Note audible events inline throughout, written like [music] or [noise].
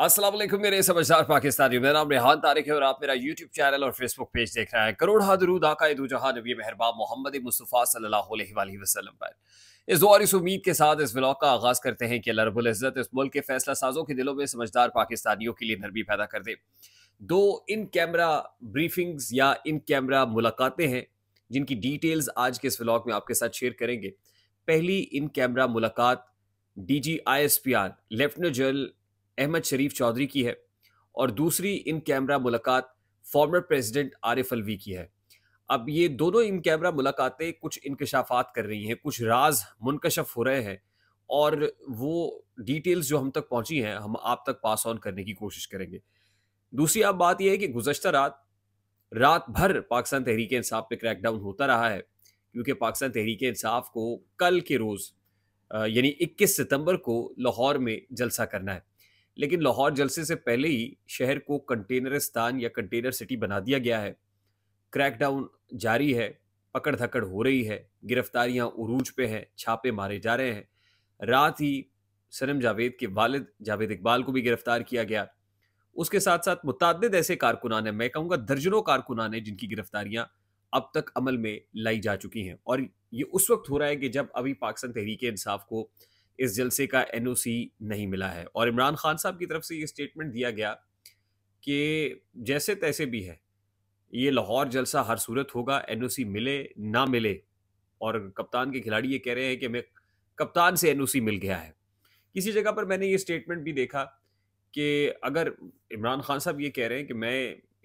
असलम मेरे समझदार पाकिस्तानी मेरा नाम रेहान तारिक है और आप मेरा यूट्यूब चैनल और फेसबुक पेज देख रहे हैं करोड़ हादरूद आकाए दो जहाँ नबी मेहरबाब मोहम्मद मुस्तफ़ा सल्ला वसलम पर इस दौर इस उम्मीद के साथ इस ब्लॉग का आगाज़ करते हैं कि अल्लाह इस मुल्क के फैसला साजों के दिलों में समझदार पाकिस्तानियों के लिए नरमी पैदा कर दे दो इन कैमरा ब्रीफिंग्स या इन कैमरा मुलाकातें हैं जिनकी डिटेल्स आज के इस ब्लॉग में आपके साथ शेयर करेंगे पहली इन कैमरा मुलाकात D G I S P R lieutenant general Ahmed Sharif Chaudhry की है और दूसरी इन कैमरा मुलाकात फॉर्मर प्रेसिडेंट आरिफ अलवी की है अब ये दोनों इन कैमरा मुलाकातें कुछ इनकशाफात कर रही हैं कुछ राज मुनकशफ हो रहे हैं और वो डिटेल्स जो हम तक पहुंची हैं हम आप तक पास ऑन करने की कोशिश करेंगे दूसरी आप बात यह है कि गुजशत रात रात भर पाकिस्तान तहरीक इंसाफ पे क्रैकडाउन होता रहा है क्योंकि पाकिस्तान तहरीक इंसाफ को कल के रोज़ यानी 21 सितंबर को लाहौर में जलसा करना है लेकिन लाहौर जलसे से पहले ही शहर को कंटेनरिस्तान या कंटेनर सिटी बना दिया गया है क्रैकडाउन जारी है पकड़ धकड़ हो रही है गिरफ्तारियां उरूज पे हैं छापे मारे जा रहे हैं रात ही सनम जावेद के वालिद जावेद इकबाल को भी गिरफ्तार किया गया उसके साथ साथ मुतद ऐसे कारकुनान हैं मैं कहूँगा दर्जनों कारकुनान हैं जिनकी गिरफ्तारियां अब तक अमल में लाई जा चुकी हैं और ये उस वक्त हो रहा है कि जब अभी पाकिस्तान तहरीक इंसाफ को इस जलसे का एन नहीं मिला है और इमरान खान साहब की तरफ से ये स्टेटमेंट दिया गया कि जैसे तैसे भी है ये लाहौर जलसा हर सूरत होगा एन मिले ना मिले और कप्तान के खिलाड़ी ये कह रहे हैं कि हमें कप्तान से एन मिल गया है किसी जगह पर मैंने ये स्टेटमेंट भी देखा कि अगर इमरान खान साहब ये कह रहे हैं कि मैं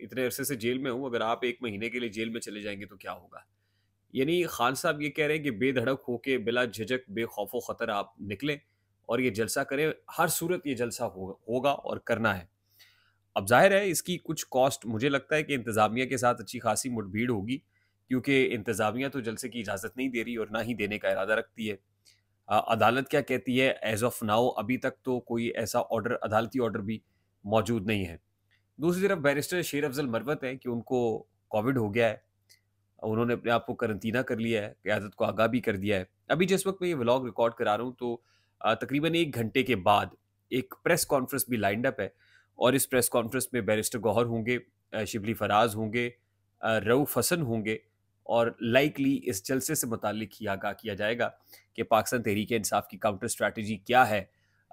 इतने अरसे से जेल में हूँ अगर आप एक महीने के लिए जेल में चले जाएंगे तो क्या होगा यानी खान साहब ये कह रहे हैं कि बेधड़क होके बिला झिझक खौफो खतर आप निकलें और ये जलसा करें हर सूरत ये जलसा हो, होगा और करना है अब जाहिर है इसकी कुछ कॉस्ट मुझे लगता है कि इंतज़ामिया के साथ अच्छी खासी मुठभीड़ होगी क्योंकि इंतज़ामिया तो जलसे की इजाज़त नहीं दे रही और ना ही देने का इरादा रखती है अदालत क्या कहती है एज ऑफ नाउ अभी तक तो कोई ऐसा ऑर्डर अदालती ऑर्डर भी मौजूद नहीं है दूसरी तरफ बैरिस्टर शेर अफजल मरवत हैं कि उनको कोविड हो गया है उन्होंने अपने आप को करंतना कर लिया है क्यादत को आगाह भी कर दिया है अभी जिस वक्त मैं ये व्लॉग रिकॉर्ड करा रहा हूँ तो तकरीबन एक घंटे के बाद एक प्रेस कॉन्फ्रेंस भी लाइंड अप है और इस प्रेस कॉन्फ्रेंस में बैरिस्टर गौहर होंगे शिबली फराज होंगे रऊफ हसन होंगे और लाइकली इस जलसे से मुतल ही आगाह किया जाएगा कि पाकिस्तान तहरीक इंसाफ की काउंटर स्ट्रैटेजी क्या है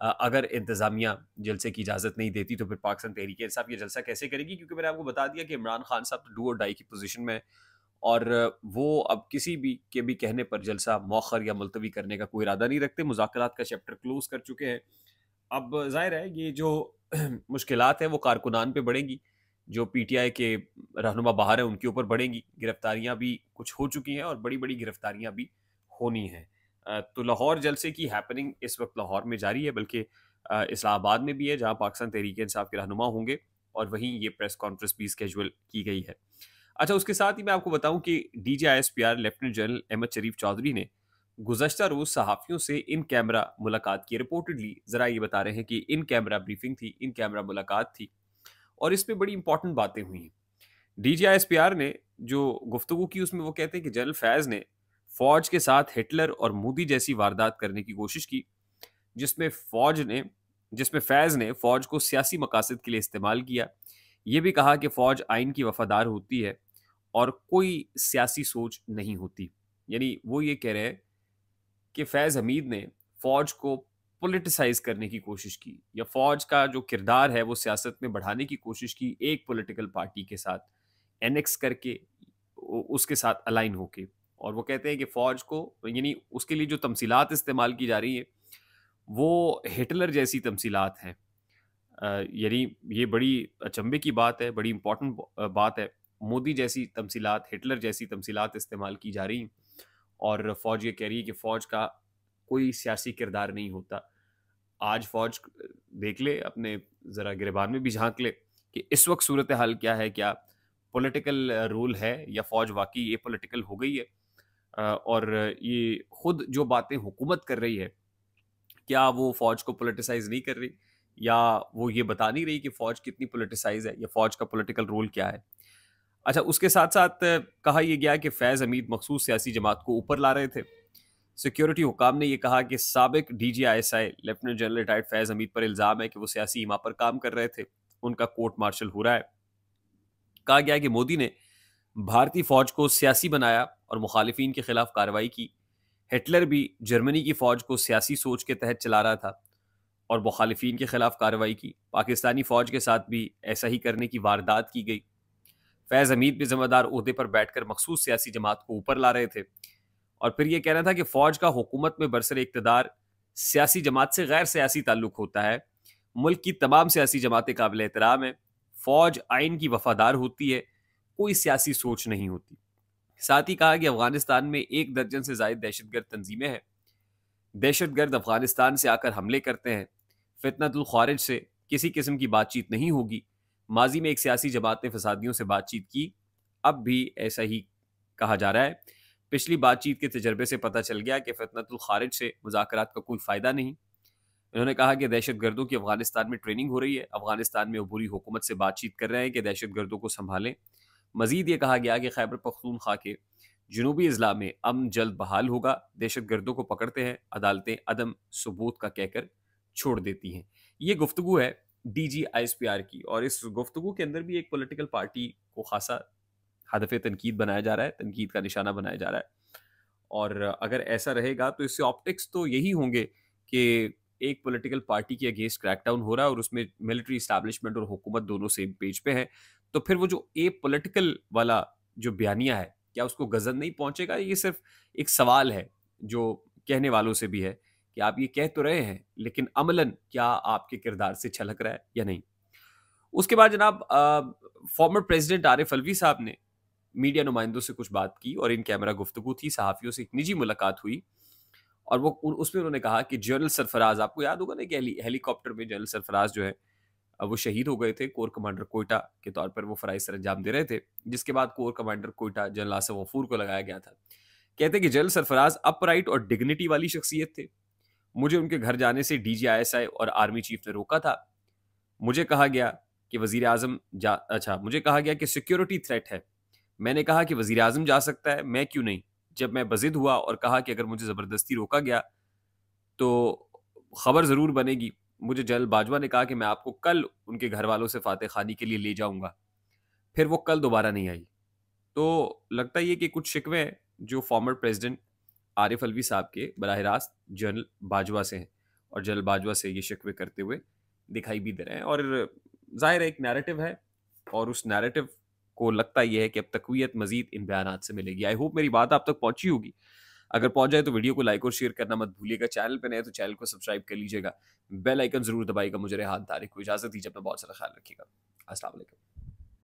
अगर इंतज़ामिया जलसे की इजाज़त नहीं देती तो फिर पाकिस्तान तहरीक इंसाफ ये जलसा कैसे करेगी क्योंकि मैंने आपको बता दिया कि इमरान खान साहब तो डू और डाई की पोजिशन में और वो अब किसी भी के भी कहने पर जलसा मौखर या मुलतवी करने का कोई इरादा नहीं रखते मुजाकर का चैप्टर क्लोज कर चुके हैं अब जाहिर है ये जो [clears throat] मुश्किल है वो कारकुनान पे बढ़ेंगी जो पी टी आई के रहनुमा बाहर हैं उनके ऊपर बढ़ेंगी गिरफ़्तारियाँ भी कुछ हो चुकी हैं और बड़ी बड़ी गिरफ्तारियाँ भी होनी हैं तो लाहौर जलसे की हैपनिंग इस वक्त लाहौर में जारी है बल्कि इस्लामाबाद में भी है जहाँ पाकिस्तान तहरीक इंसाफ के रहनुमा होंगे और वहीं ये प्रेस कॉन्फ्रेंस भी स्केजुअल की गई है अच्छा उसके साथ ही मैं आपको बताऊं कि D G I S P R lieutenant general Ahmed Sharif Chaudhry ने गुजशत रोज सहाफ़ियों से इन कैमरा मुलाकात की रिपोर्टेडली ज़रा ये बता रहे हैं कि इन कैमरा ब्रीफिंग थी इन कैमरा मुलाकात थी और इस पर बड़ी इंपॉर्टेंट बातें हुई हैं D G I S P R ने जो गुफ्तु की उसमें वो कहते हैं कि जनरल फैज़ ने फौज के साथ हिटलर और मोदी जैसी वारदात करने की कोशिश की जिसमें फौज ने जिसमें फैज़ ने फौज को सियासी मकासद के लिए इस्तेमाल किया ये भी कहा कि फौज आइन की वफादार होती है और कोई सियासी सोच नहीं होती यानी वो ये कह रहे हैं कि फैज़ हमीद ने फौज को पोलिटिसाइज करने की कोशिश की या फौज का जो किरदार है वो सियासत में बढ़ाने की कोशिश की एक पॉलिटिकल पार्टी के साथ एनेक्स करके उसके साथ अलाइन होके और वो कहते हैं कि फौज को यानी उसके लिए जो तमसीलात इस्तेमाल की जा रही है वो हिटलर जैसी तमसीलात हैं यानी ये बड़ी अचंभे की बात है बड़ी इम्पॉर्टेंट बात है मोदी जैसी तमसीलत हिटलर जैसी तमसीलत इस्तेमाल की जा रही और फौज ये कह रही है कि फ़ौज का कोई सियासी किरदार नहीं होता आज फौज देख ले अपने ज़रा गिरबान में भी झांक ले कि इस वक्त सूरत हाल क्या है क्या पॉलिटिकल रोल है या फौज वाकई ये पॉलिटिकल हो गई है और ये खुद जो बातें हुकूमत कर रही है क्या वो फौज को पोलिटिसाइज नहीं कर रही या वो ये बता नहीं रही कि फौज कितनी पोलिटिसाइज है या फौज का पोलिटिकल रोल क्या है अच्छा उसके साथ साथ कहा यह गया कि फैज़ अमीद मखसूस सियासी जमात को ऊपर ला रहे थे सिक्योरिटी हुकाम ने यह कहा कि सबक D G I S I lieutenant general retired Faiz Hameed पर इल्ज़ाम है कि वो सियासी इमा पर काम कर रहे थे उनका कोर्ट मार्शल हो रहा है कहा गया कि मोदी ने भारतीय फौज को सियासी बनाया और मुखालफी के खिलाफ कार्रवाई की हिटलर भी जर्मनी की फौज को सियासी सोच के तहत चला रहा था और मुखालफी के खिलाफ कार्रवाई की पाकिस्तानी फौज के साथ भी ऐसा ही करने की वारदात की गई फैज़ हमीद भी जिम्मेदार अहदे पर बैठकर मखसूस सियासी जमात को ऊपर ला रहे थे और फिर ये कहना था कि फ़ौज का हुकूमत में बरसर इकतदार सियासी जमात से गैर सियासी ताल्लुक होता है मुल्क की तमाम सियासी जमातें काबिल एहतराम है फ़ौज आइन की वफादार होती है कोई सियासी सोच नहीं होती साथ ही कहा कि अफगानिस्तान में एक दर्जन से जायद दहशत गर्द तंजीमें हैं दहशत गर्द अफगानिस्तान से आकर हमले करते हैं फितनतुल खारिज से किसी किस्म की बातचीत नहीं होगी माजी में एक सियासी जमात ने फसादियों से बातचीत की अब भी ऐसा ही कहा जा रहा है पिछली बातचीत के तजर्बे से पता चल गया कि फितनतुल खारिज से मुजाकर का कोई फ़ायदा नहीं इन्होंने कहा कि दहशत गर्दों की अफगानिस्तान में ट्रेनिंग हो रही है अफगानिस्तान में अबूरी हुकूमत से बातचीत कर रहे हैं कि दहशत गर्दों को संभालें मजीद ये कहा गया कि खैबर पख्तूनख्वा के जनूबी अजला में अमन जल्द बहाल होगा दहशत गर्दों को पकड़ते हैं अदालतें अदम सबूत का कहकर छोड़ देती हैं ये गुफ्तु है पी आर की और इस गुफ्तगु के अंदर भी एक पॉलिटिकल पार्टी को खासा हदफ तनकीद बनाया जा रहा है तनकीद का निशाना बनाया जा रहा है और अगर ऐसा रहेगा तो इससे ऑप्टिक्स तो यही होंगे कि एक पॉलिटिकल पार्टी के अगेंस्ट क्रैकडाउन हो रहा है और उसमें मिलिट्री इस्टेब्लिशमेंट और हुकूमत दोनों सेम पेज पे है तो फिर वो जो ए पोलिटिकल वाला जो बयानिया है क्या उसको गजन नहीं पहुंचेगा ये सिर्फ एक सवाल है जो कहने वालों से भी है कि आप ये कह तो रहे हैं लेकिन अमलन क्या आपके किरदार से छलक रहा है या नहीं उसके बाद जनाब फॉर्मर प्रेसिडेंट आरिफ अलवी साहब ने मीडिया नुमाइंदों से कुछ बात की और इन कैमरा गुफ्तु थी सहाफ़ियों से एक निजी मुलाकात हुई और वो उन उसमें उन्होंने कहा कि जनरल सरफराज आपको याद होगा ना कि हेलीकॉप्टर में जनरल सरफराज जो है वो शहीद हो गए थे कोर कमांडर कोयटा के तौर पर वो फ़राइज सर अंजाम दे रहे थे जिसके बाद core commander Quetta general Asif Ghafoor को लगाया गया था कहते कि जनरल सरफराज अपराइट और डिग्निटी वाली शख्सियत थे मुझे उनके घर जाने से आई एस आई और आर्मी चीफ ने रोका था मुझे कहा गया कि वजीर अजम जा अच्छा मुझे कहा गया कि सिक्योरिटी थ्रेट है मैंने कहा कि वजीर अजम जा सकता है मैं क्यों नहीं जब मैं बजिद हुआ और कहा कि अगर मुझे ज़बरदस्ती रोका गया तो खबर ज़रूर बनेगी मुझे जल बाजवा ने कहा कि मैं आपको कल उनके घर वालों से फातह खानी के लिए ले जाऊंगा फिर वो कल दोबारा नहीं आई तो लगता ये कि कुछ शिकवे हैं जो फॉर्मर प्रेसिडेंट आरिफ अलवी साहब के बरह रास्त जनरल बाजवा से हैं और जनरल बाजवा से ये शिकवे करते हुए दिखाई भी दे रहे हैं और ज़ाहिर है एक नैरेटिव है और उस नैरेटिव को लगता यह है कि अब तकवीत मजीद इन बयान से मिलेगी आई होप मेरी बात आप तक पहुंची होगी अगर पहुंच जाए तो वीडियो को लाइक और शेयर करना मत भूलिएगा चैनल पर नए तो चैनल को सब्सक्राइब कर लीजिएगा बेल आइकन जरूर दबाएगा मुझे हाथ तारीख को इजाजत दीजिए अपना बहुत सारा ख्याल रखिएगा असला